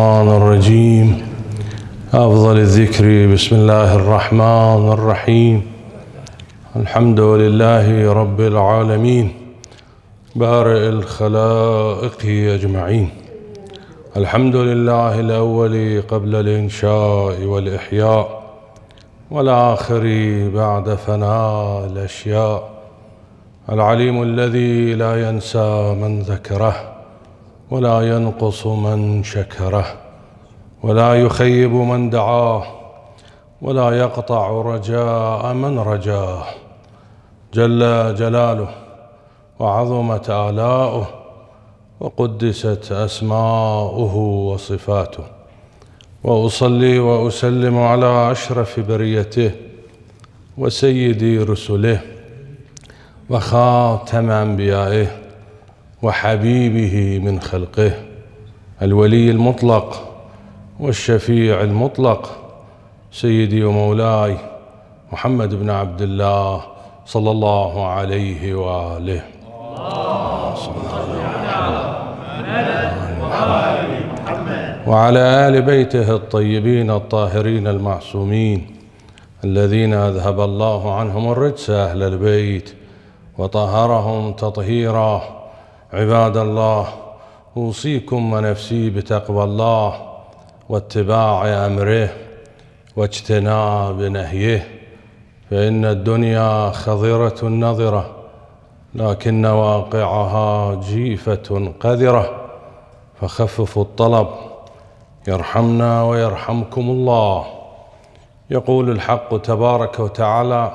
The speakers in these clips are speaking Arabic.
الرحمن الرجيم أفضل الذكر بسم الله الرحمن الرحيم الحمد لله رب العالمين بارئ الخلائق أجمعين الحمد لله الأول قبل الإنشاء والإحياء والآخر بعد فناء الأشياء العليم الذي لا ينسى من ذكره ولا ينقص من شكره ولا يخيب من دعاه ولا يقطع رجاء من رجاه جل جلاله وعظمت آلاؤه وقدست أسماؤه وصفاته وأصلي وأسلم على أشرف بريته وسيدي رسله وخاتم أنبيائه وحبيبه من خلقه الولي المطلق والشفيع المطلق سيدي ومولاي محمد بن عبد الله صلى الله عليه واله وعلى ال بيته الطيبين الطاهرين المعصومين الذين اذهب الله عنهم الرجس اهل البيت وطهرهم تطهيرا عباد الله اوصيكم ونفسي بتقوى الله واتباع امره واجتناب نهيه فان الدنيا خضره نظره لكن واقعها جيفه قذره فخففوا الطلب يرحمنا ويرحمكم الله يقول الحق تبارك وتعالى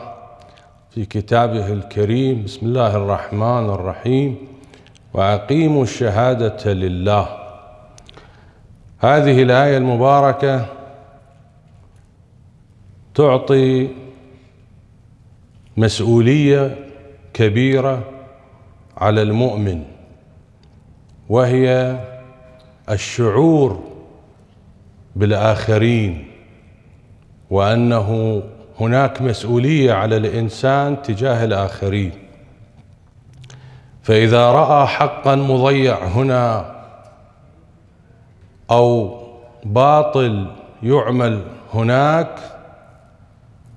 في كتابه الكريم بسم الله الرحمن الرحيم وأقيموا الشهادة لله هذه الآية المباركة تعطي مسؤولية كبيرة على المؤمن وهي الشعور بالآخرين وأنه هناك مسؤولية على الإنسان تجاه الآخرين فإذا رأى حقا مضيع هنا أو باطل يعمل هناك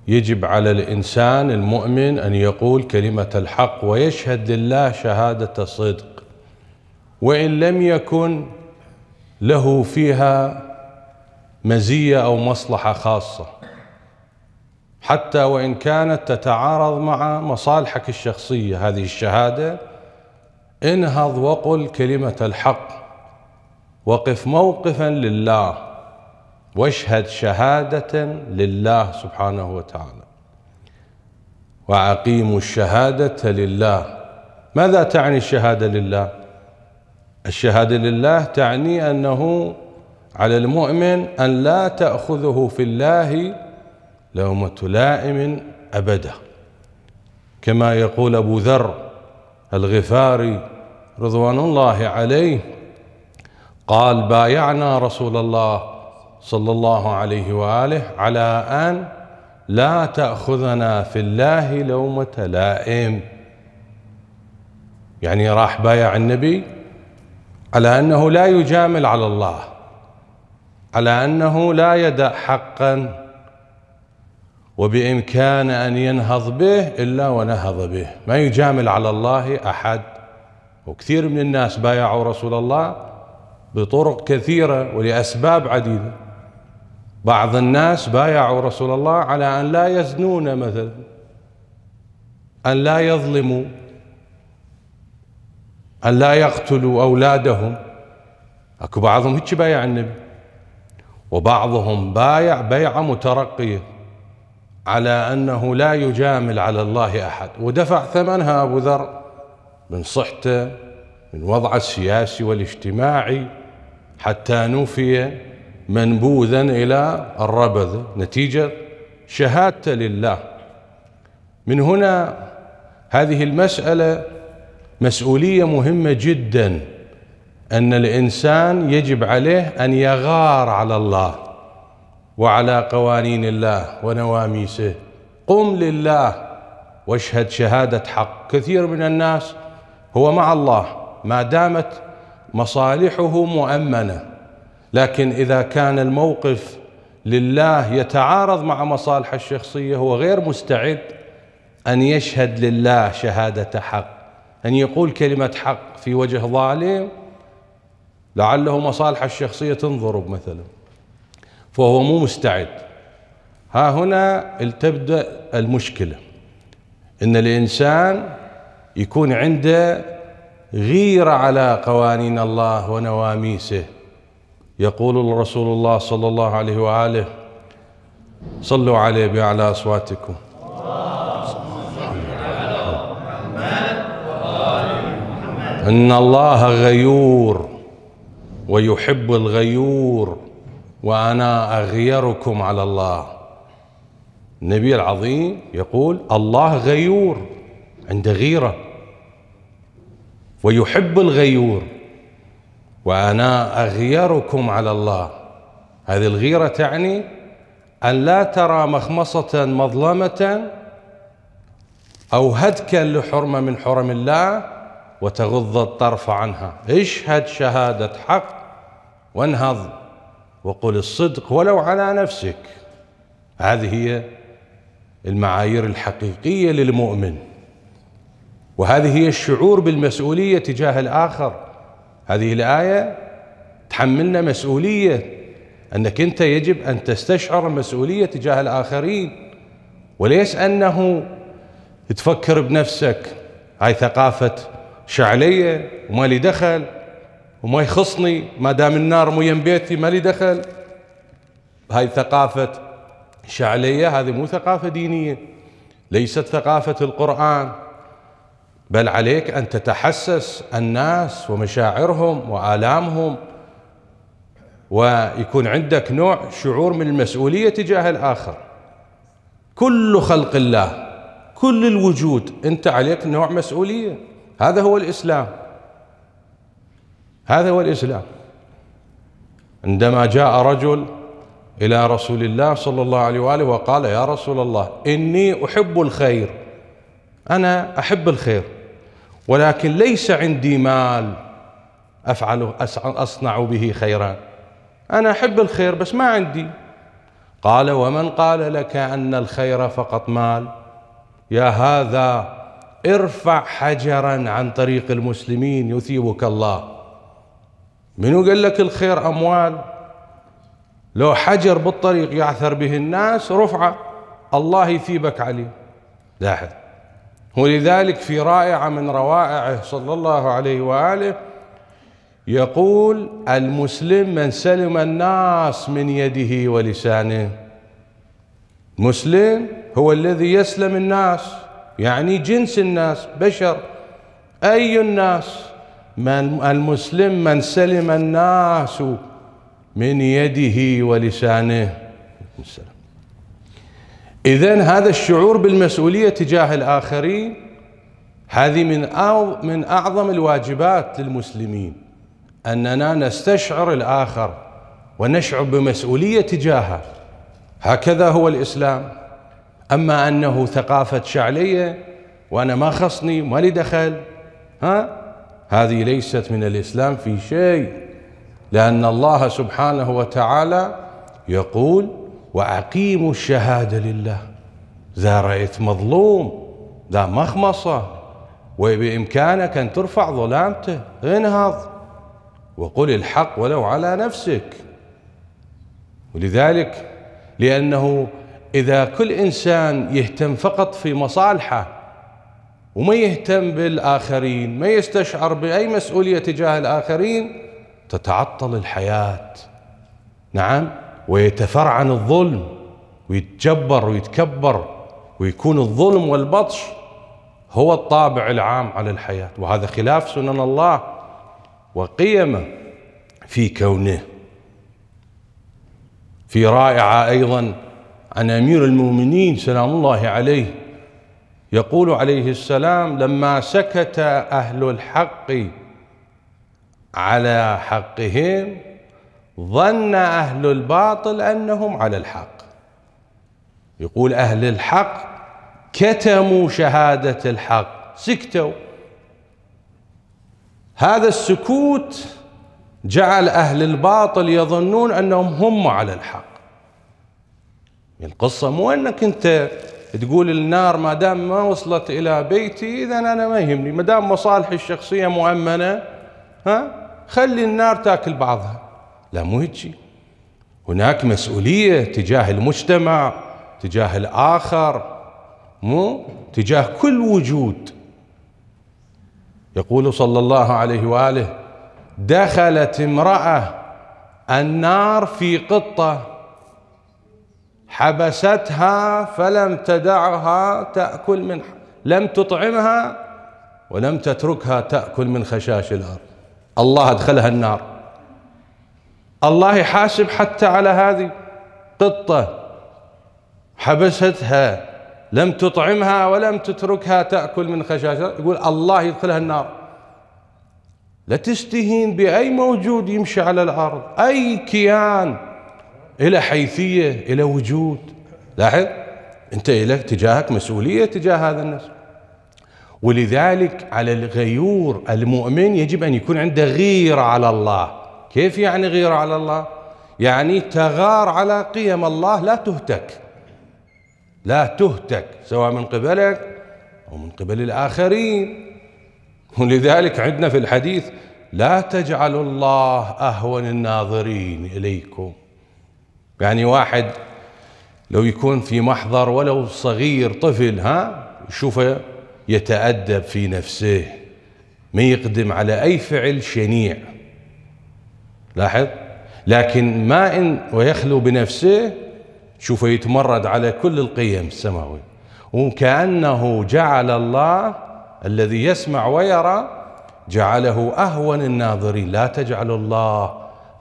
يجب على الإنسان المؤمن أن يقول كلمة الحق ويشهد لله شهادة صدق وإن لم يكن له فيها مزية أو مصلحة خاصة حتى وإن كانت تتعارض مع مصالحك الشخصية هذه الشهادة انهض وقل كلمة الحق وقف موقفا لله واشهد شهادة لله سبحانه وتعالى وعقيم الشهادة لله ماذا تعني الشهادة لله الشهادة لله تعني أنه على المؤمن أن لا تأخذه في الله لومة لائم أبدا كما يقول أبو ذر الغفاري رضوان الله عليه قال بايعنا رسول الله صلى الله عليه واله على ان لا تاخذنا في الله لومه لائم يعني راح بايع النبي على انه لا يجامل على الله على انه لا يدع حقا وبامكان ان ينهض به الا ونهض به ما يجامل على الله احد وكثير من الناس بايعوا رسول الله بطرق كثيرة ولأسباب عديدة بعض الناس بايعوا رسول الله على أن لا يزنون مثلا أن لا يظلموا أن لا يقتلوا أولادهم أكو بعضهم هيك بايع النبي وبعضهم بايع بيعة مترقية على أنه لا يجامل على الله أحد ودفع ثمنها أبو ذر من صحته من وضعه السياسي والاجتماعي حتى نوفي منبوذا إلى الربذ نتيجة شهادته لله من هنا هذه المسألة مسؤولية مهمة جدا أن الإنسان يجب عليه أن يغار على الله وعلى قوانين الله ونواميسه قم لله واشهد شهادة حق كثير من الناس هو مع الله ما دامت مصالحه مؤمنه لكن اذا كان الموقف لله يتعارض مع مصالحه الشخصيه هو غير مستعد ان يشهد لله شهاده حق ان يقول كلمه حق في وجه ظالم لعله مصالحه الشخصيه تنضرب مثلا فهو مو مستعد ها هنا تبدا المشكله ان الانسان يكون عنده غير على قوانين الله ونواميسه يقول الرسول الله صلى الله عليه وآله صلوا عليه بأعلى أصواتكم إن الله غيور ويحب الغيور وأنا أغيركم على الله النبي العظيم يقول الله غيور عنده غيره ويحب الغيور وأنا أغيركم على الله هذه الغيرة تعني أن لا ترى مخمصة مظلمة أو هتكا لحرمة من حرم الله وتغض الطرف عنها اشهد شهادة حق وانهض وقل الصدق ولو على نفسك هذه هي المعايير الحقيقية للمؤمن وهذه هي الشعور بالمسؤوليه تجاه الاخر هذه الايه تحملنا مسؤوليه انك انت يجب ان تستشعر مسؤوليه تجاه الاخرين وليس انه تفكر بنفسك هاي ثقافه شعليه وما لي دخل وما يخصني ما دام النار مو يم بيتي ما لي دخل هاي ثقافة شعلية هذه مو ثقافة دينية ليست ثقافة القرآن بل عليك ان تتحسس الناس ومشاعرهم والامهم ويكون عندك نوع شعور من المسؤوليه تجاه الاخر كل خلق الله كل الوجود انت عليك نوع مسؤوليه هذا هو الاسلام هذا هو الاسلام عندما جاء رجل الى رسول الله صلى الله عليه واله وقال يا رسول الله اني احب الخير أنا أحب الخير ولكن ليس عندي مال أفعل أصنع به خيرا أنا أحب الخير بس ما عندي قال ومن قال لك أن الخير فقط مال يا هذا ارفع حجرا عن طريق المسلمين يثيبك الله منو قال لك الخير أموال لو حجر بالطريق يعثر به الناس رفعه الله يثيبك عليه لاحظ ولذلك في رائعة من روائعه صلى الله عليه وآله يقول المسلم من سلم الناس من يده ولسانه مسلم هو الذي يسلم الناس يعني جنس الناس بشر أي الناس من المسلم من سلم الناس من يده ولسانه السلام إذا هذا الشعور بالمسؤولية تجاه الآخرين هذه من من أعظم الواجبات للمسلمين أننا نستشعر الآخر ونشعر بمسؤولية تجاهه هكذا هو الإسلام أما أنه ثقافة شعلية وأنا ما خصني ما لي دخل ها هذه ليست من الإسلام في شيء لأن الله سبحانه وتعالى يقول وأقيموا الشهادة لله ذا رأيت مظلوم ذا مخمصة وبإمكانك أن ترفع ظلامته انهض وقل الحق ولو على نفسك ولذلك لأنه إذا كل إنسان يهتم فقط في مصالحه وما يهتم بالآخرين ما يستشعر بأي مسؤولية تجاه الآخرين تتعطل الحياة نعم ويتفرعن الظلم ويتجبر ويتكبر ويكون الظلم والبطش هو الطابع العام على الحياة وهذا خلاف سنن الله وقيمه في كونه في رائعة أيضا عن أمير المؤمنين سلام الله عليه يقول عليه السلام لما سكت أهل الحق على حقهم ظن أهل الباطل أنهم على الحق يقول أهل الحق كتموا شهادة الحق سكتوا هذا السكوت جعل أهل الباطل يظنون أنهم هم على الحق القصة مو أنك أنت تقول النار ما دام ما وصلت إلى بيتي إذا أنا ما يهمني ما دام مصالحي الشخصية مؤمنة ها خلي النار تاكل بعضها لا مو هيجي هناك مسؤولية تجاه المجتمع تجاه الآخر مو تجاه كل وجود يقول صلى الله عليه وآله دخلت امرأة النار في قطة حبستها فلم تدعها تأكل من لم تطعمها ولم تتركها تأكل من خشاش الأرض الله أدخلها النار الله يحاسب حتى على هذه قطة حبستها لم تطعمها ولم تتركها تأكل من خشاشة يقول الله يدخلها النار لا تستهين بأي موجود يمشي على الأرض أي كيان إلى حيثية إلى وجود لاحظ أنت إلى تجاهك مسؤولية تجاه هذا الناس ولذلك على الغيور المؤمن يجب أن يكون عنده غيرة على الله كيف يعني غير على الله يعني تغار على قيم الله لا تهتك لا تهتك سواء من قبلك أو من قبل الآخرين ولذلك عندنا في الحديث لا تجعلوا الله أهون الناظرين إليكم يعني واحد لو يكون في محضر ولو صغير طفل ها شوفه يتأدب في نفسه ما يقدم على أي فعل شنيع لاحظ لكن ما إن ويخلو بنفسه شوفه يتمرد على كل القيم السماوية وكأنه جعل الله الذي يسمع ويرى جعله أهون الناظرين لا تجعل الله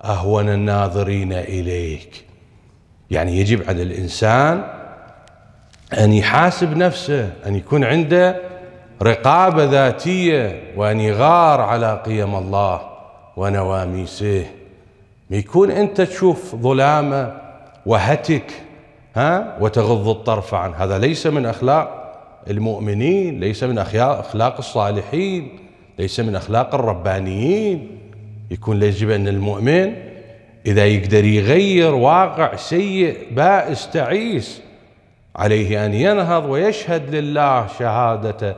أهون الناظرين إليك يعني يجب على الإنسان أن يحاسب نفسه أن يكون عنده رقابة ذاتية وأن يغار على قيم الله ونواميسه يكون انت تشوف ظلامه وهتك ها وتغض الطرف عنه هذا ليس من اخلاق المؤمنين ليس من اخلاق الصالحين ليس من اخلاق الربانيين يكون يجب ان المؤمن اذا يقدر يغير واقع سيء بائس تعيس عليه ان ينهض ويشهد لله شهاده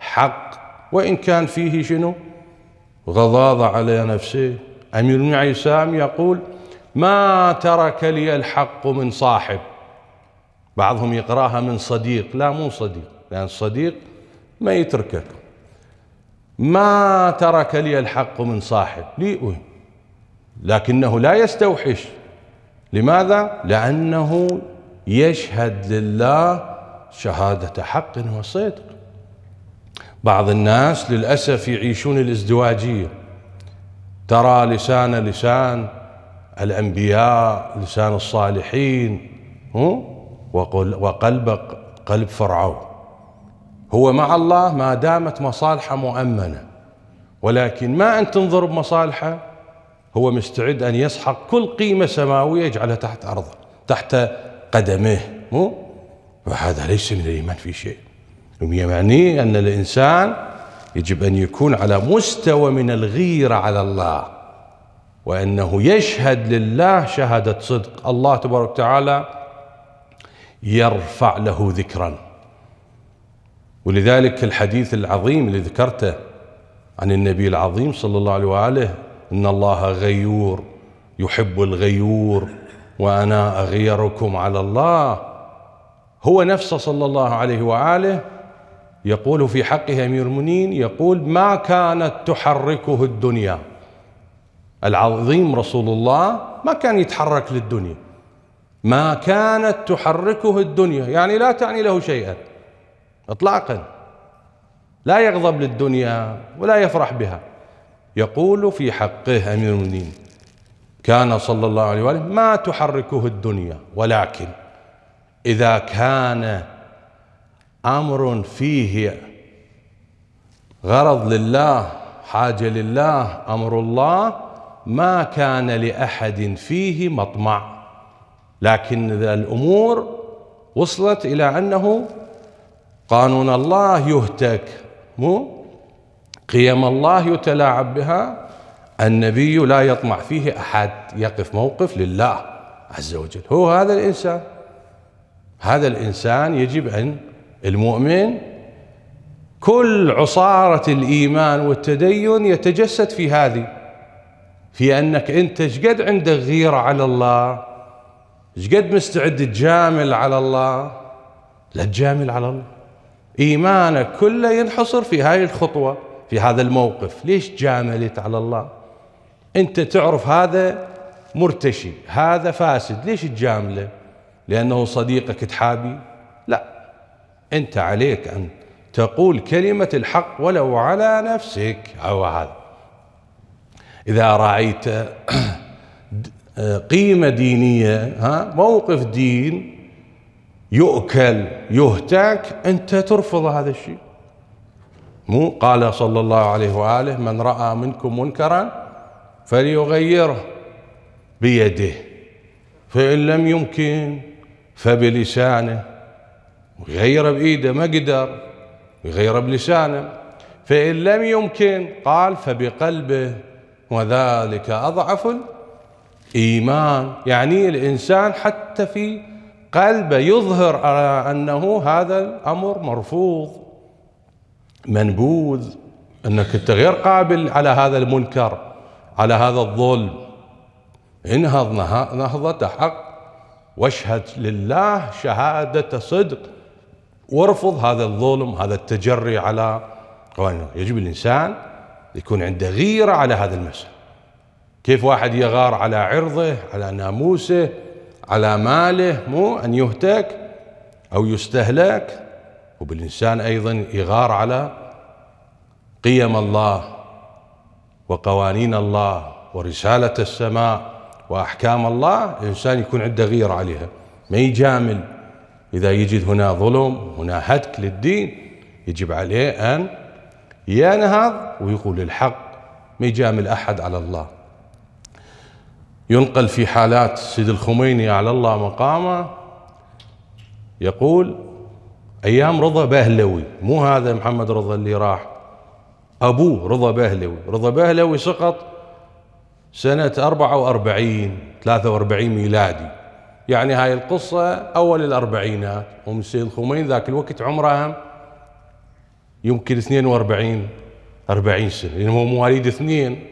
حق وان كان فيه شنو غضاضه على نفسه أمير بن عيسام يقول ما ترك لي الحق من صاحب بعضهم يقراها من صديق لا مو صديق لأن الصديق ما يتركك ما ترك لي الحق من صاحب لي لكنه لا يستوحش لماذا؟ لأنه يشهد لله شهادة حق وصدق بعض الناس للأسف يعيشون الازدواجية ترى لسان لسان الأنبياء لسان الصالحين وقل وقلب قلب فرعون هو مع الله ما دامت مصالحه مؤمنة ولكن ما أن تنظر بمصالحه هو مستعد أن يسحق كل قيمة سماوية يجعلها تحت أرضه تحت قدميه مو فهذا ليس من الإيمان في شيء يعني أن الإنسان يجب ان يكون على مستوى من الغيره على الله وانه يشهد لله شهاده صدق الله تبارك وتعالى يرفع له ذكرا ولذلك الحديث العظيم اللي ذكرته عن النبي العظيم صلى الله عليه واله ان الله غيور يحب الغيور وانا اغيركم على الله هو نفسه صلى الله عليه واله يقول في حقه امير المؤمنين يقول ما كانت تحركه الدنيا العظيم رسول الله ما كان يتحرك للدنيا ما كانت تحركه الدنيا يعني لا تعني له شيئا اطلاقا لا يغضب للدنيا ولا يفرح بها يقول في حقه امير المؤمنين كان صلى الله عليه وآله ما تحركه الدنيا ولكن إذا كان امر فيه غرض لله حاجه لله امر الله ما كان لاحد فيه مطمع لكن اذا الامور وصلت الى انه قانون الله يهتك مو قيم الله يتلاعب بها النبي لا يطمع فيه احد يقف موقف لله عز وجل هو هذا الانسان هذا الانسان يجب ان المؤمن كل عصارة الإيمان والتدين يتجسد في هذه في أنك أنت شقد عندك غيرة على الله شقد مستعد تجامل على الله لا تجامل على الله إيمانك كله ينحصر في هذه الخطوة في هذا الموقف ليش جاملت على الله أنت تعرف هذا مرتشي هذا فاسد ليش تجامله لأنه صديقك تحابي أنت عليك أن تقول كلمة الحق ولو على نفسك أو هذا إذا رأيت قيمة دينية ها موقف دين يؤكل يهتك أنت ترفض هذا الشيء مو قال صلى الله عليه وآله من رأى منكم منكرا فليغيره بيده فإن لم يمكن فبلسانه ويغيره بإيده ما قدر ويغيره بلسانه فإن لم يمكن قال فبقلبه وذلك أضعف الإيمان يعني الإنسان حتى في قلبه يظهر أنه هذا الأمر مرفوض منبوذ أنك أنت غير قابل على هذا المنكر على هذا الظلم انهض نهضة حق واشهد لله شهادة صدق وارفض هذا الظلم هذا التجري على قوانين يجب الإنسان يكون عنده غيرة على هذا المسألة كيف واحد يغار على عرضه على ناموسه على ماله مو أن يهتك أو يستهلك وبالإنسان أيضا يغار على قيم الله وقوانين الله ورسالة السماء وأحكام الله الإنسان يكون عنده غيرة عليها ما يجامل إذا يجد هنا ظلم هنا هتك للدين يجب عليه أن ينهض ويقول الحق ما يجامل أحد على الله ينقل في حالات سيد الخميني على الله مقامه يقول أيام رضا بهلوي مو هذا محمد رضا اللي راح أبوه رضا بهلوي رضا بهلوي سقط سنة 44 43 ميلادي يعني هاي القصة أول الأربعينات ومن السيد الخمين ذاك الوقت عمره يمكن 42 40 سنة لأنه يعني هو مواليد اثنين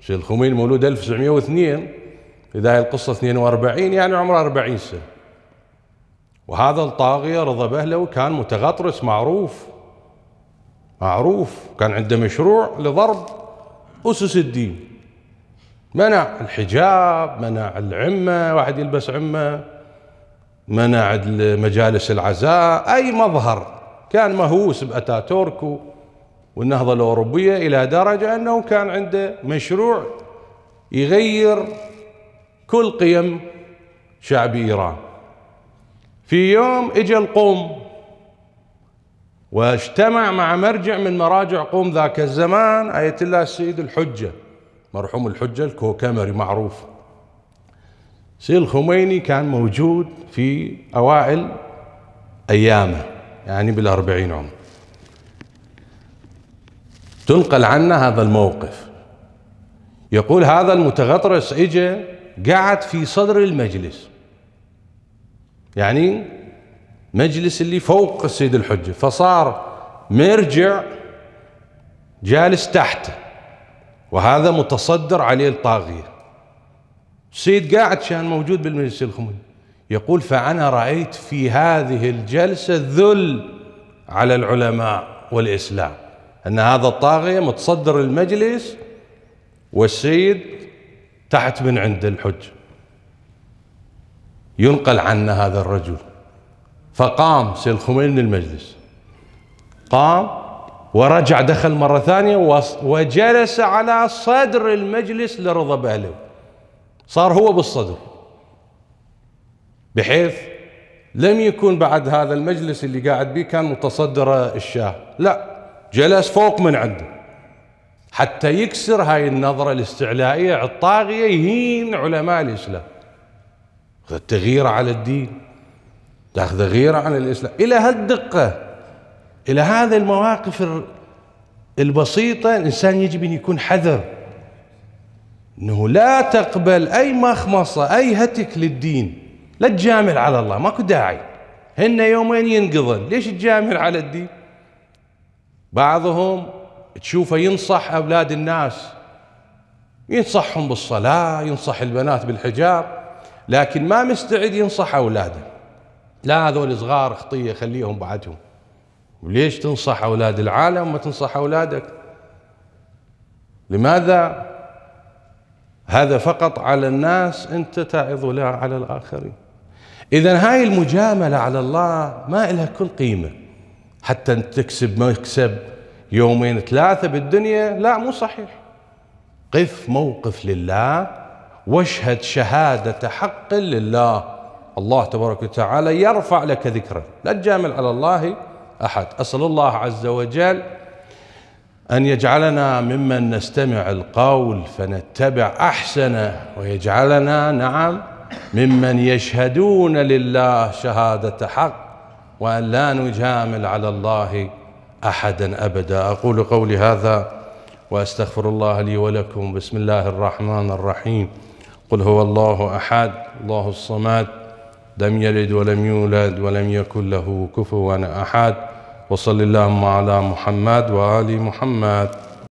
السيد الخمين مولود 1902 إذا هاي القصة 42 يعني عمره 40 سنة وهذا الطاغية رضا بهلوي كان متغطرس معروف معروف كان عنده مشروع لضرب أسس الدين منع الحجاب منع العمة واحد يلبس عمة منع مجالس العزاء أي مظهر كان مهووس بأتاتورك والنهضة الأوروبية إلى درجة أنه كان عنده مشروع يغير كل قيم شعب إيران في يوم إجا القوم واجتمع مع مرجع من مراجع قوم ذاك الزمان آية الله السيد الحجة مرحوم الحجة الكوكامري معروف سيد الخميني كان موجود في أوائل أيامه يعني بالأربعين عمر تنقل عنا هذا الموقف يقول هذا المتغطرس إجا قعد في صدر المجلس يعني مجلس اللي فوق السيد الحجة فصار مرجع جالس تحته وهذا متصدر عليه الطاغية سيد قاعد كان موجود بالمجلس الخميني يقول فأنا رأيت في هذه الجلسة ذل على العلماء والإسلام أن هذا الطاغية متصدر المجلس والسيد تحت من عند الحج ينقل عنا هذا الرجل فقام سيد الخميني من المجلس قام ورجع دخل مرة ثانية وجلس على صدر المجلس لرضا بهلو صار هو بالصدر بحيث لم يكن بعد هذا المجلس اللي قاعد به كان متصدر الشاه لا جلس فوق من عنده حتى يكسر هاي النظرة الاستعلائية الطاغية يهين علماء الإسلام تغيير على الدين تاخذ غيرة عن الإسلام إلى هالدقة إلى هذه المواقف البسيطة الإنسان يجب أن يكون حذر أنه لا تقبل أي مخمصة أي هتك للدين لا تجامل على الله ماكو داعي هن يومين ينقضن ليش تجامل على الدين بعضهم تشوفه ينصح أولاد الناس ينصحهم بالصلاة ينصح البنات بالحجاب لكن ما مستعد ينصح أولاده لا هذول صغار خطية خليهم بعدهم وليش تنصح أولاد العالم وما تنصح أولادك لماذا هذا فقط على الناس أنت تعظ لا على الآخرين إذا هاي المجاملة على الله ما لها كل قيمة حتى تكسب مكسب يومين ثلاثة بالدنيا لا مو صحيح قف موقف لله واشهد شهادة حق لله الله تبارك وتعالى يرفع لك ذكره لا تجامل على الله أحد أسأل الله عز وجل أن يجعلنا ممن نستمع القول فنتبع أحسنه ويجعلنا نعم ممن يشهدون لله شهادة حق وأن لا نجامل على الله أحدا أبدا أقول قولي هذا وأستغفر الله لي ولكم بسم الله الرحمن الرحيم قل هو الله أحد الله الصمد لم يلد ولم يولد ولم يكن له كفوا أحد وصل اللهم على محمد وآل محمد